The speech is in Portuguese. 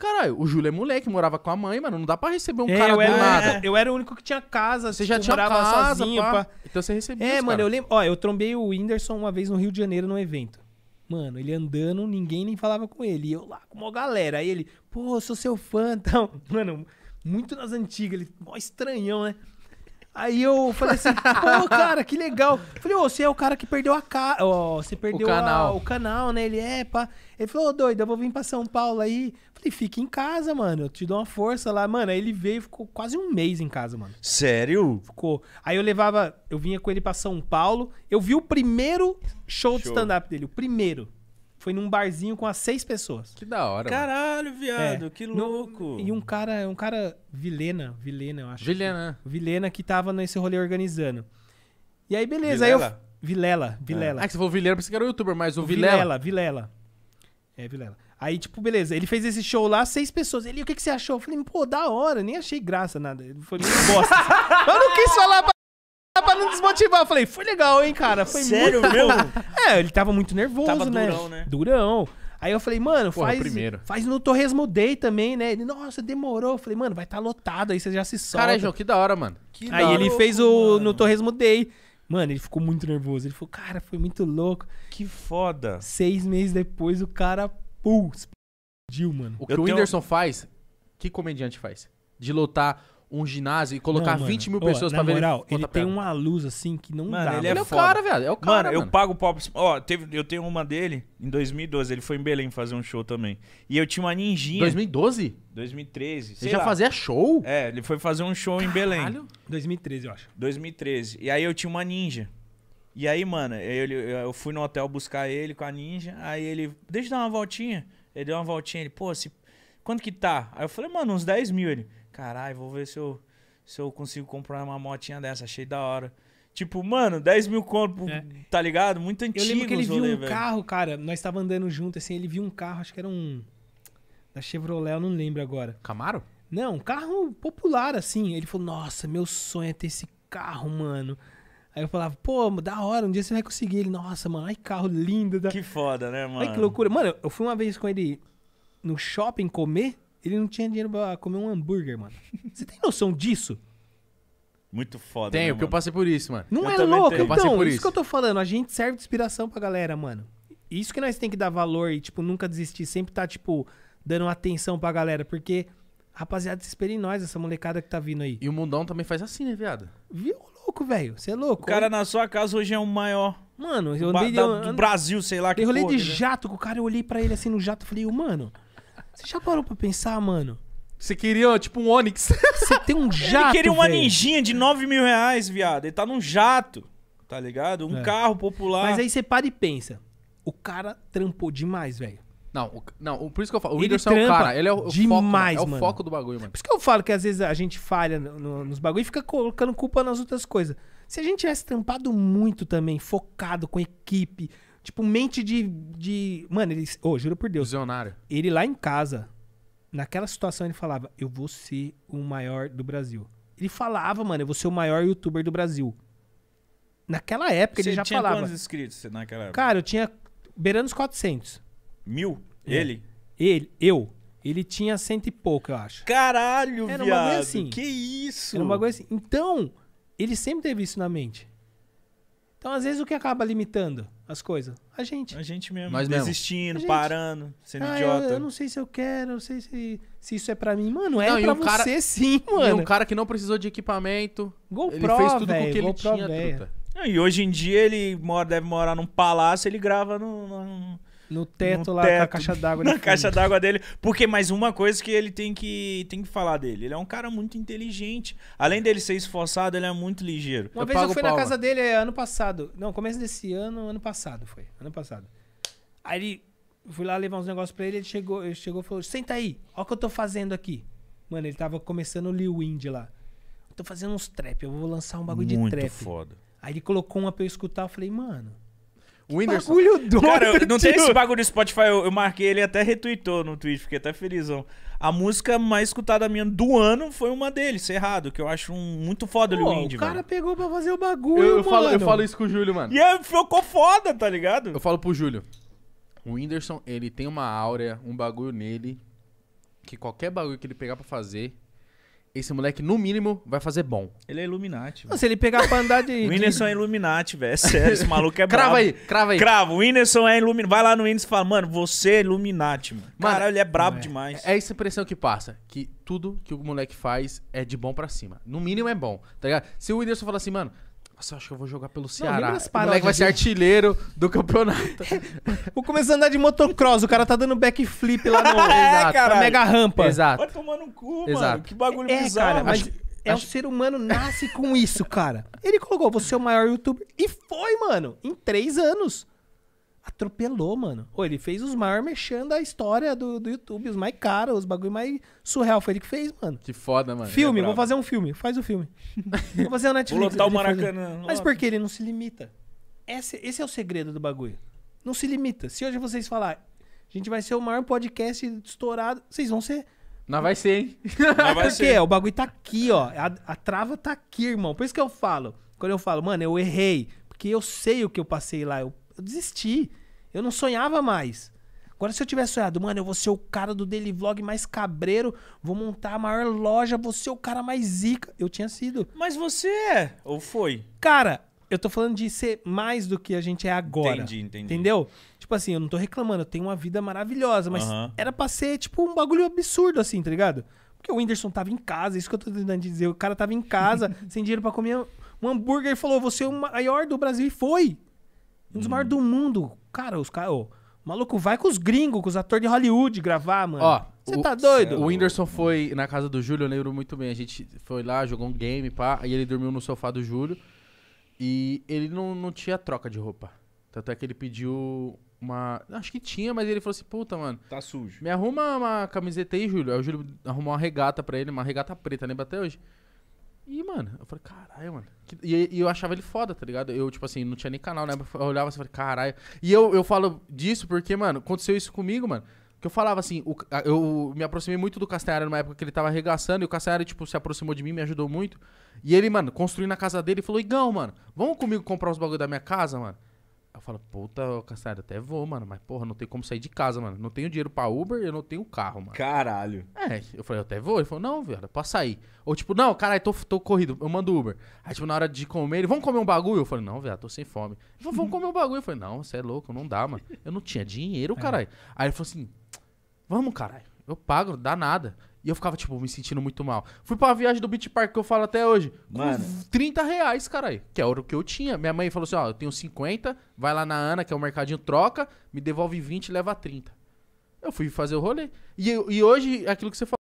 Caralho, o Júlio é moleque, morava com a mãe, mano. Não dá pra receber um é, cara eu do era, nada. Eu era o único que tinha casa. Você tipo, já tinha casa, sozinho, pá. Pá. Então você recebia É, mano, cara. eu lembro... Ó, eu trombei o Whindersson uma vez no Rio de Janeiro num evento. Mano, ele andando, ninguém nem falava com ele. E eu lá com uma galera. Aí ele, pô, sou seu fã e tal. Mano, muito nas antigas. Ele, mó estranhão, né? Aí eu falei assim, pô, cara, que legal. Falei, ô, você é o cara que perdeu a cara. Ó, você perdeu o canal. A, o canal, né? Ele é, pá. Ele falou, ô, doido, eu vou vir pra São Paulo aí. Falei, fica em casa, mano. Eu te dou uma força lá. Mano, aí ele veio e ficou quase um mês em casa, mano. Sério? Ficou. Aí eu levava. Eu vinha com ele pra São Paulo. Eu vi o primeiro show, show. de stand-up dele. O primeiro. Foi num barzinho com as seis pessoas. Que da hora. Caralho, viado, é. que louco. No, e um cara, um cara, Vilena, Vilena, eu acho. Vilena. Que, Vilena que tava nesse rolê organizando. E aí, beleza. Vilela? Aí eu, Vilela, é. Vilela. Ah, que você falou Vilela, pensei que era o youtuber, mas o Vilela. Vilela, Vilela. É, Vilela. Aí, tipo, beleza, ele fez esse show lá, seis pessoas. Ele, o que, que você achou? Eu falei, pô, da hora, nem achei graça, nada. Foi meio bosta. assim. Eu não quis falar pra pra não desmotivar. Eu falei, foi legal, hein, cara. Foi Sério, muito meu? É, ele tava muito nervoso, tava né? Durão, né? Durão. Aí eu falei, mano, Porra, faz, primeiro. faz no Torresmo Day também, né? Ele, nossa, demorou. Eu falei, mano, vai estar tá lotado, aí você já se solta. Cara, João, que da hora, mano. Que aí ele louco, fez o mano. no Torresmo Day. Mano, ele ficou muito nervoso. Ele falou, cara, foi muito louco. Que foda. Seis meses depois, o cara Pum, explodiu, mano. O que eu o Whindersson tenho... faz, que comediante faz? De lotar um ginásio e colocar não, 20 mil pessoas Ô, pra ver moral, ele. ele tem uma luz assim que não mano, dá. Ele, é, ele é, o cara, velho. É o cara. Mano, mano. eu pago o pop. Ó, teve, eu tenho uma dele em 2012. Ele foi em Belém fazer um show também. E eu tinha uma ninjinha. 2012? 2013. Ele já fazia show? É, ele foi fazer um show Caralho. em Belém. 2013, eu acho. 2013. E aí eu tinha uma ninja. E aí, mano, eu, eu fui no hotel buscar ele com a ninja. Aí ele, deixa eu dar uma voltinha. Ele deu uma voltinha, ele, pô, se, quanto que tá? Aí eu falei, mano, uns 10 mil. Ele, caralho, vou ver se eu, se eu consigo comprar uma motinha dessa, achei da hora. Tipo, mano, 10 mil conto, é. tá ligado? Muito antigo. Eu lembro que ele viu um velho. carro, cara, nós estávamos andando junto, assim, ele viu um carro, acho que era um... Da Chevrolet, eu não lembro agora. Camaro? Não, um carro popular, assim. Ele falou, nossa, meu sonho é ter esse carro, mano. Aí eu falava, pô, da hora, um dia você vai conseguir. Ele, nossa, mano, ai carro lindo. Que foda, né, mano? Ai que loucura. Mano, eu fui uma vez com ele no shopping comer, ele não tinha dinheiro pra comer um hambúrguer, mano. Você tem noção disso? Muito foda, Tenho, né, porque eu passei por isso, mano. Não eu é louco, tenho. então, eu passei então, por isso, isso que eu tô falando. A gente serve de inspiração pra galera, mano. Isso que nós tem que dar valor e, tipo, nunca desistir. Sempre tá, tipo, dando atenção pra galera, porque... Rapaziada, se espera em nós, essa molecada que tá vindo aí. E o mundão também faz assim, né, viado? Viu? louco, velho. Você é louco. O cara na sua casa hoje é o maior. Mano, eu andei... Da, do Brasil, sei lá. eu rolei de né? jato com o cara. Eu olhei pra ele assim no jato e falei, mano, você já parou pra pensar, mano? Você queria, tipo, um Onix. Você tem um jato, Ele queria uma véio. ninjinha de 9 mil reais, viado. Ele tá num jato, tá ligado? Um é. carro popular. Mas aí você para e pensa. O cara trampou demais, velho. Não, o, não, por isso que eu falo. O Ele Whindersson é o cara. Ele é o, o foco. demais, mano. É o foco do bagulho, mano. Por isso que eu falo que às vezes a gente falha no- no- nos bagulhos e fica colocando culpa nas outras coisas. Se a gente tivesse trampado muito também, focado com equipe, tipo, mente de. de... Mano, ele. Ô, juro por Deus. Visionário. Ele lá em casa, naquela situação, ele falava: Eu vou ser o maior do Brasil. Ele falava, mano, eu vou ser o maior youtuber do Brasil. Naquela época ele já tinha falava. quantos inscritos naquela época? Cara, eu tinha beirando os 400. Mil? É. Ele? Ele, eu. Ele tinha cento e pouco, eu acho. Caralho, Era viado. Uma coisa assim. Que isso? Era uma coisa assim. Então, ele sempre teve isso na mente. Então, às vezes, o que acaba limitando as coisas? A gente. A gente mesmo. Nós desistindo, mesmo. parando, sendo ah, idiota. Eu, eu, não sei se eu quero, não sei se, se isso é pra mim. Mano, é não, pra cara, você sim, mano. E um cara que não precisou de equipamento. GoPro, Ele fez tudo véio, com o que ele tinha, truta. E hoje em dia ele mora, deve morar num palácio, ele grava no, no no teto no lá, teto, com a caixa d'água. Na caixa d'água dele. Porque, mais uma coisa que ele tem que, tem que falar dele. Ele é um cara muito inteligente. Além dele ser esforçado, ele é muito ligeiro. Uma eu vez eu fui palma. na casa dele, é, ano passado. Não, começo desse ano, ano passado foi. Ano passado. Aí ele... Fui lá levar uns negócios pra ele, ele chegou, ele chegou e falou, senta aí, olha o que eu tô fazendo aqui. Mano, ele tava começando o Lil Wind lá. tô fazendo uns trap, eu vou lançar um bagulho muito de trap. Muito foda. Aí ele colocou uma pra eu escutar, eu falei, mano... O Whindersson. Bagulho doido, Cara, não tem esse bagulho do Spotify. Eu, eu marquei, ele até retweetou no Twitter, fiquei até felizão. A música mais escutada minha do ano foi uma dele, Cerrado, que eu acho um, muito foda Pô, o Indy, O cara mano. pegou pra fazer o bagulho, eu, eu Falo, eu falo isso com o Júlio, mano. E aí, é, ficou foda, tá ligado? Eu falo pro Júlio. O Whindersson, ele tem uma áurea, um bagulho nele, que qualquer bagulho que ele pegar pra fazer, esse moleque, no mínimo, vai fazer bom. Ele é Illuminati. Não, se ele pegar pra andar de. o Whindersson é Illuminati, velho. É sério, esse maluco é brabo. Crava aí, crava aí. Crava, o Whindersson é Illuminati. Vai lá no Whindersson e fala, mano, você é Illuminati, mano. mano Caralho, ele é brabo é. demais. É essa impressão que passa, que tudo que o moleque faz é de bom pra cima. No mínimo é bom, tá ligado? Se o Whindersson falar assim, mano, nossa, eu acho que eu vou jogar pelo Ceará. Não, o moleque vai ser artilheiro do campeonato. vou começar a andar de motocross. O cara tá dando backflip lá no... é, Exato, tá mega rampa. Exato. Vai tomar no cu, Exato. mano. Que bagulho é, bizarro. Cara, mas... Acho... É acho... É ser humano nasce com isso, cara. Ele colocou, você é o maior youtuber. E foi, mano, em três anos atropelou, mano. Ô, ele fez os maiores mexendo da história do, do YouTube, os mais caros, os bagulho mais surreal. Foi ele que fez, mano. Que foda, mano. Filme, é vou fazer um filme. Faz o um filme. vou fazer o Netflix. Vou lotar o Maracanã. Mas Mas porque ele não se limita. Esse, esse é o segredo do bagulho. Não se limita. Se hoje vocês falar, a gente vai ser o maior podcast estourado, vocês vão ser. Não vai ser, hein? Não vai ser. O bagulho tá aqui, ó. A, a trava tá aqui, irmão. Por isso que eu falo. Quando eu falo, mano, eu errei. Porque eu sei o que eu passei lá. Eu, eu desisti. Eu não sonhava mais. Agora, se eu tivesse sonhado, mano, eu vou ser o cara do daily vlog mais cabreiro, vou montar a maior loja, vou ser o cara mais zica. Eu tinha sido. Mas você é, ou foi? Cara, eu tô falando de ser mais do que a gente é agora. Entendi, entendi. Entendeu? Tipo assim, eu não tô reclamando, eu tenho uma vida maravilhosa, mas uhum. era pra ser, tipo, um bagulho absurdo, assim, tá ligado? Porque o Whindersson tava em casa, isso que eu tô tentando dizer. O cara tava em casa, sem dinheiro para comer um hambúrguer, e falou: você é o maior do Brasil. E foi. Um dos uhum. maiores do mundo. Cara, os caras. Oh, maluco vai com os gringos, com os atores de Hollywood gravar, mano. Ó. Você tá doido? O Whindersson foi na casa do Júlio, eu lembro muito bem. A gente foi lá, jogou um game, pá, e ele dormiu no sofá do Júlio. E ele não, não tinha troca de roupa. Tanto é que ele pediu uma. Acho que tinha, mas ele falou assim: puta, mano. Tá sujo. Me arruma uma camiseta aí, Júlio. Aí o Júlio arrumou uma regata pra ele, uma regata preta, lembra até hoje? E, mano, eu falei, caralho, mano. E, e, eu achava ele foda, tá ligado? Eu, tipo assim, não tinha nem canal, né? Eu olhava assim e falei, caralho. E eu, eu falo disso porque, mano, aconteceu isso comigo, mano. Que eu falava assim, o, eu me aproximei muito do Castanhari numa época que ele tava arregaçando, e o Castanhari, tipo, se aproximou de mim, me ajudou muito. E ele, mano, construindo a casa dele, falou, Igão, mano, vamos comigo comprar os bagulhos da minha casa, mano? eu falo, puta, cansado, até vou, mano. Mas, porra, não tem como sair de casa, mano. Não tenho dinheiro pra Uber e eu não tenho carro, mano. Caralho. É, eu falei, eu até vou. Ele falou, não, velho, posso sair. Ou tipo, não, caralho, tô, tô corrido, eu mando Uber. Aí, tipo, na hora de comer, ele, vamos comer um bagulho? Eu falei, não, velho, tô sem fome. Ele falou, vamos comer um bagulho. Eu falei, não, você é louco, não dá, mano. Eu não tinha dinheiro, é. caralho. É. Aí ele falou assim, vamos, caralho. Eu pago, dá nada. E eu ficava, tipo, me sentindo muito mal. Fui pra uma viagem do Beach Park que eu falo até hoje. Mano. Com 30 reais, caralho. Que era é o que eu tinha. Minha mãe falou assim: ó, eu tenho 50, vai lá na Ana, que é o mercadinho, troca, me devolve 20 e leva 30. Eu fui fazer o rolê. E, e hoje, é aquilo que você falou.